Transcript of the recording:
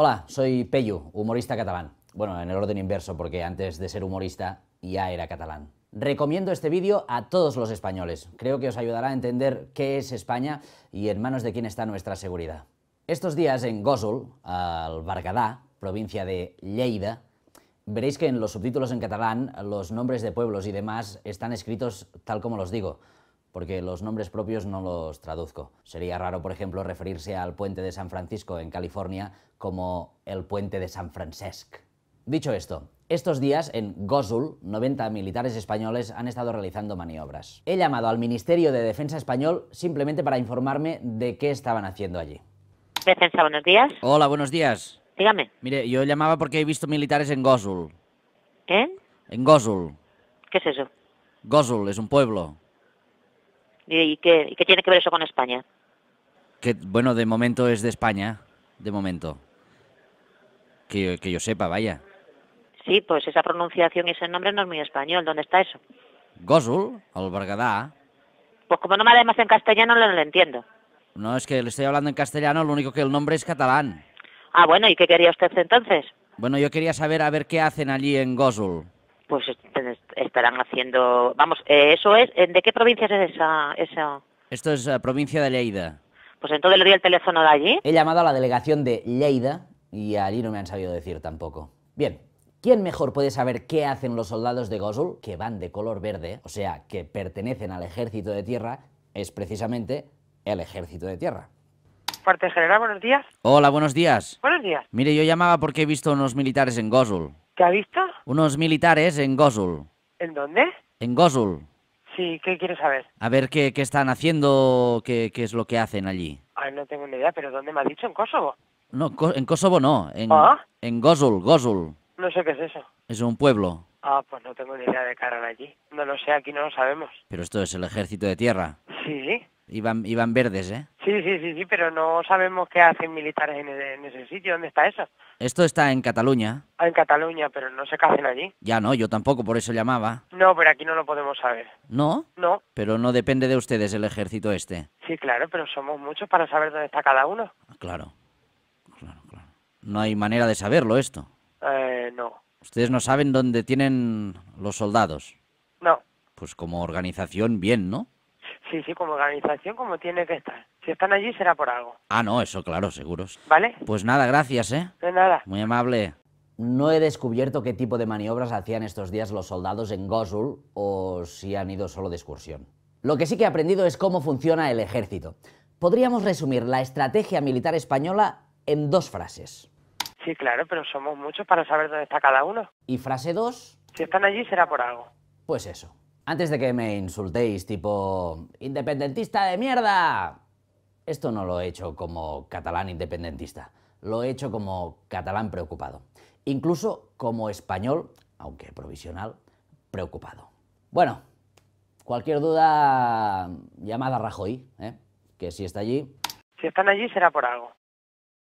Hola, soy Peyu, humorista catalán. Bueno, en el orden inverso, porque antes de ser humorista ya era catalán. Recomiendo este vídeo a todos los españoles. Creo que os ayudará a entender qué es España y en manos de quién está nuestra seguridad. Estos días en Gósol, al Bargadá, provincia de Lleida, veréis que en los subtítulos en catalán los nombres de pueblos y demás están escritos tal como los digo porque los nombres propios no los traduzco. Sería raro, por ejemplo, referirse al puente de San Francisco en California como el puente de San Francesc. Dicho esto, estos días en Gosul, 90 militares españoles han estado realizando maniobras. He llamado al Ministerio de Defensa español simplemente para informarme de qué estaban haciendo allí. Defensa, buenos días. Hola, buenos días. Dígame. Mire, yo llamaba porque he visto militares en Gosul. ¿En? En Gosul. ¿Qué es eso? Gosul es un pueblo. ¿Y qué, tiene que ver eso con España? Que, bueno, de momento es de España, de momento. Que, yo sepa, vaya. Sí, pues esa pronunciación y ese nombre no es muy español. ¿Dónde está eso? Gosul, al Pues como no me además en castellano, no lo entiendo. No, es que le estoy hablando en castellano, lo único que el nombre es catalán. Ah, bueno, ¿y qué quería usted entonces? Bueno, yo quería saber a ver qué hacen allí en gosul Pues estarán haciendo. Vamos, eh, eso es. ¿De qué provincia es esa? Esto es la eh, provincia de Leida. Pues entonces le doy el teléfono de allí. He llamado a la delegación de Leida y allí no me han sabido decir tampoco. Bien, ¿Quién mejor puede saber qué hacen los soldados de Gosul, que van de color verde, o sea, que pertenecen al ejército de tierra, es precisamente el ejército de tierra? Fuerte General, buenos días. Hola, buenos días. Buenos días. Mire, yo llamaba porque he visto unos militares en Gosul. ¿Qué ha visto? Unos militares en Gosul. ¿En dónde? En Gosul. Sí, ¿qué quieres saber? A ver qué, qué están haciendo, qué, es lo que hacen allí. Ay, no tengo ni idea, pero ¿dónde me ha dicho? ¿En Kosovo? No, en Kosovo no, en, ¿Ah? en Gosul, Gosul. No sé qué es eso. Es un pueblo. Ah, pues no tengo ni idea de qué allí. No lo sé, aquí no lo sabemos. Pero esto es el ejército de tierra. Sí. Iban, iban verdes, ¿eh? Sí, sí, sí, sí, pero no sabemos qué hacen militares en, e-, ese sitio. ¿Dónde está eso? Esto está en Cataluña. Ah, en Cataluña, pero no sé qué hacen allí. Ya no, yo tampoco, por eso llamaba. No, pero aquí no lo podemos saber. ¿No? No. Pero no depende de ustedes el ejército este. Sí, claro, pero somos muchos para saber dónde está cada uno. Ah, claro, claro, claro. No hay manera de saberlo esto. Eh, no. Ustedes no saben dónde tienen los soldados. No. Pues como organización, bien, ¿no? Sí, sí, como organización, como tiene que estar. Si están allí será por algo. Ah, no, eso claro, seguros. ¿Vale? Pues nada, gracias, ¿eh? De nada. Muy amable. No he descubierto qué tipo de maniobras hacían estos días los soldados en Gosul o si han ido solo de excursión. Lo que sí que he aprendido es cómo funciona el ejército. Podríamos resumir la estrategia militar española en dos frases. Sí, claro, pero somos muchos para saber dónde está cada uno. ¿Y frase dos? Si están allí será por algo. Pues eso. Antes de que me insultéis tipo independentista de mierda, esto no lo he hecho como catalán independentista, lo he hecho como catalán preocupado, incluso como español, aunque provisional, preocupado. Bueno, cualquier duda, llamada Rajoy, ¿eh? que si está allí... Si están allí será por algo.